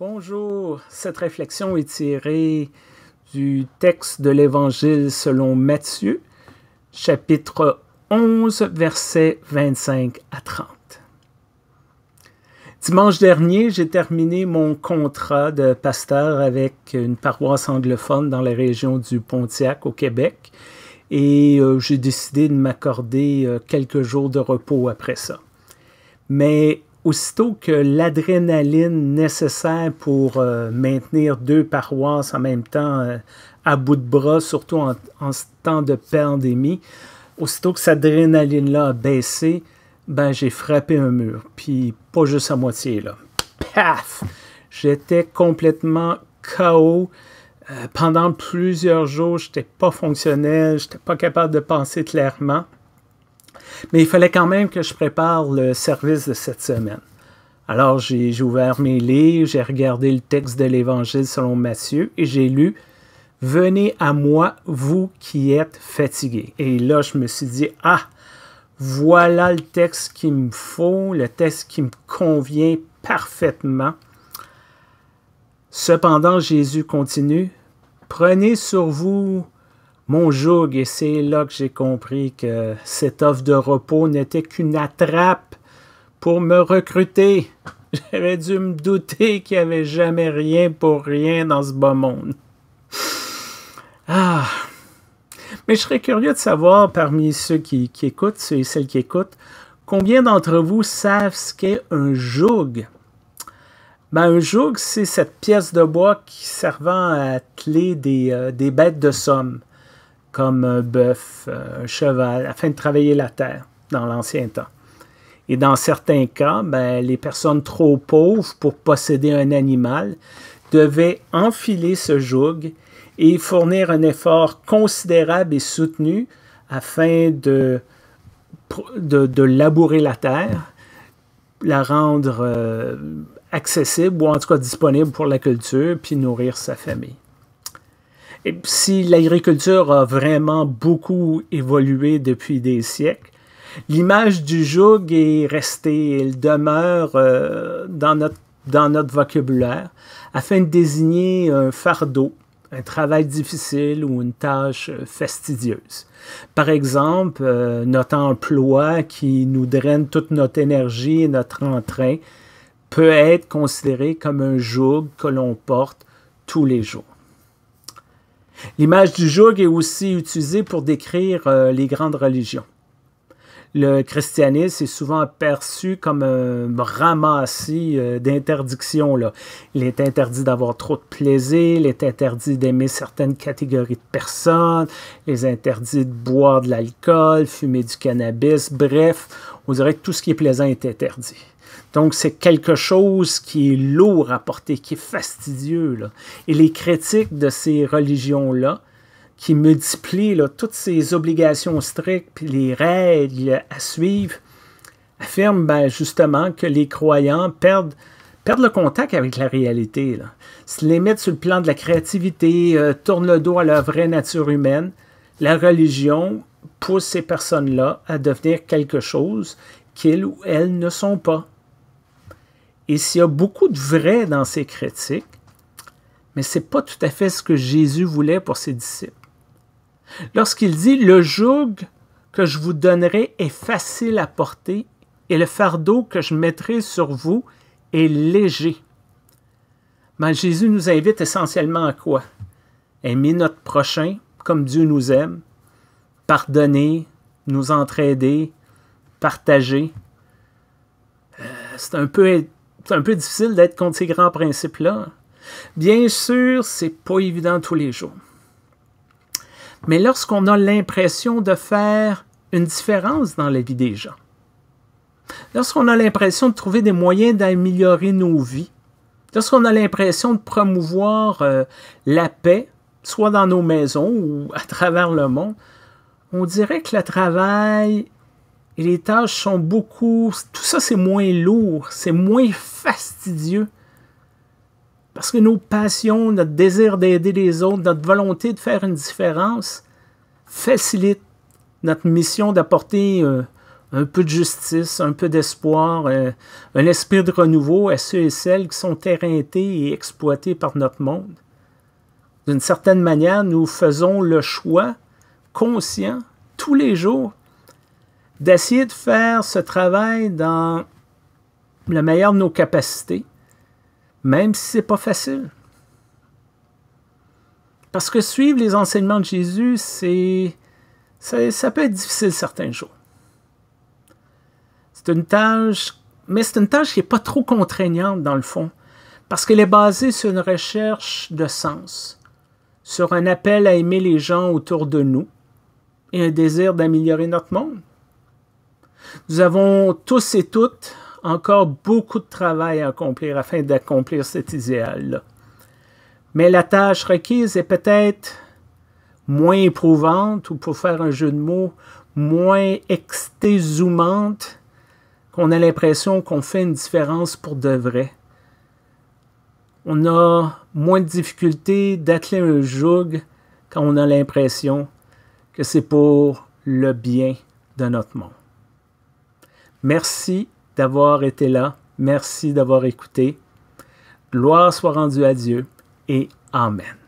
Bonjour, cette réflexion est tirée du texte de l'Évangile selon Matthieu, chapitre 11, versets 25 à 30. Dimanche dernier, j'ai terminé mon contrat de pasteur avec une paroisse anglophone dans la région du Pontiac au Québec et euh, j'ai décidé de m'accorder euh, quelques jours de repos après ça. Mais aussitôt que l'adrénaline nécessaire pour euh, maintenir deux paroisses en même temps euh, à bout de bras, surtout en, ce temps de pandémie, aussitôt que cette adrénaline-là a baissé, ben, j'ai frappé un mur. Puis pas juste à moitié, là. Paf! J'étais complètement KO. Euh, pendant plusieurs jours, j'étais pas fonctionnel, j'étais pas capable de penser clairement. Mais il fallait quand même que je prépare le service de cette semaine. Alors j'ai ouvert mes livres, j'ai regardé le texte de l'Évangile selon Matthieu et j'ai lu Venez à moi, vous qui êtes fatigués. Et là, je me suis dit, ah, voilà le texte qu'il me faut, le texte qui me convient parfaitement. Cependant, Jésus continue, prenez sur vous mon joug, et c'est là que j'ai compris que cette offre de repos n'était qu'une attrape pour me recruter. J'avais dû me douter qu'il n'y avait jamais rien pour rien dans ce bas monde. Ah! Mais je serais curieux de savoir parmi ceux qui, écoutent, ceux et celles qui écoutent, combien d'entre vous savent ce qu'est un joug? Ben, un joug, c'est cette pièce de bois qui servant à atteler des euh, bêtes de somme comme un bœuf, euh, un cheval, afin de travailler la terre dans l'ancien temps. Et dans certains cas, ben, les personnes trop pauvres pour posséder un animal devaient enfiler ce joug et fournir un effort considérable et soutenu afin de, labourer la terre, la rendre euh, accessible ou en tout cas disponible pour la culture, puis nourrir sa famille si l'agriculture a vraiment beaucoup évolué depuis des siècles, l'image du joug est restée, elle demeure euh, dans, notre, vocabulaire afin de désigner un fardeau, un travail difficile ou une tâche euh, fastidieuse. Par exemple, euh, notre emploi qui nous draine toute notre énergie et notre entrain peut être considéré comme un joug que l'on porte tous les jours. L'image du joug est aussi utilisée pour décrire euh, les grandes religions. Le christianisme est souvent perçu comme un ramassis euh, d'interdictions. Il est interdit d'avoir trop de plaisir, il est interdit d'aimer certaines catégories de personnes, il est interdit de boire de l'alcool, fumer du cannabis, bref, on dirait que tout ce qui est plaisant est interdit. Donc, c'est quelque chose qui est lourd à porter, qui est fastidieux. Et les critiques de ces religions-là, qui multiplient toutes ces obligations strictes, puis les règles à suivre, affirment ben, justement que les croyants perdent, le contact avec la réalité. Là. les mettent sur le plan de la créativité, euh, tourne le dos à la vraie nature humaine. La religion pousse ces personnes-là à devenir quelque chose qu'ils ou elles ne sont pas. Et s'il y a beaucoup de vrai dans ces critiques, mais c'est pas tout à fait ce que Jésus voulait pour ses disciples. Lorsqu'il dit Le joug que je vous donnerai est facile à porter et le fardeau que je mettrai sur vous est léger. Mais Jésus nous invite essentiellement à quoi Aimer notre prochain comme Dieu nous aime, pardonner, nous entraider, partager. Euh, c'est un peu c'est un peu difficile d'être contre ces grands principes-là. Bien sûr, c'est pas évident tous les jours. Mais lorsqu'on a l'impression de faire une différence dans la vie des gens, lorsqu'on a l'impression de trouver des moyens d'améliorer nos vies, lorsqu'on a l'impression de promouvoir euh, la paix, soit dans nos maisons ou à travers le monde, on dirait que le travail les tâches sont beaucoup... Tout ça, c'est moins lourd, c'est moins fastidieux. Parce que nos passions, notre désir d'aider les autres, notre volonté de faire une différence facilite notre mission d'apporter euh, un peu de justice, un peu d'espoir, euh, un esprit de renouveau à ceux et celles qui sont éreintés et exploités par notre monde. D'une certaine manière, nous faisons le choix conscient tous les jours d'essayer de faire ce travail dans le meilleur de nos capacités, même si ce n'est pas facile. Parce que suivre les enseignements de Jésus, c'est ça, ça, peut être difficile certains jours. C'est une tâche, mais c'est une tâche qui n'est pas trop contraignante dans le fond, parce qu'elle est basée sur une recherche de sens, sur un appel à aimer les gens autour de nous et un désir d'améliorer notre monde. Nous avons tous et toutes encore beaucoup de travail à accomplir afin d'accomplir cet idéal-là. Mais la tâche requise est peut-être moins éprouvante, ou pour faire un jeu de mots, moins extésumante, qu'on a l'impression qu'on fait une différence pour de vrai. On a moins de difficulté d'atteler un joug quand on a l'impression que c'est pour le bien de notre monde. Merci d'avoir été là. Merci d'avoir écouté. Gloire soit rendue à Dieu et Amen.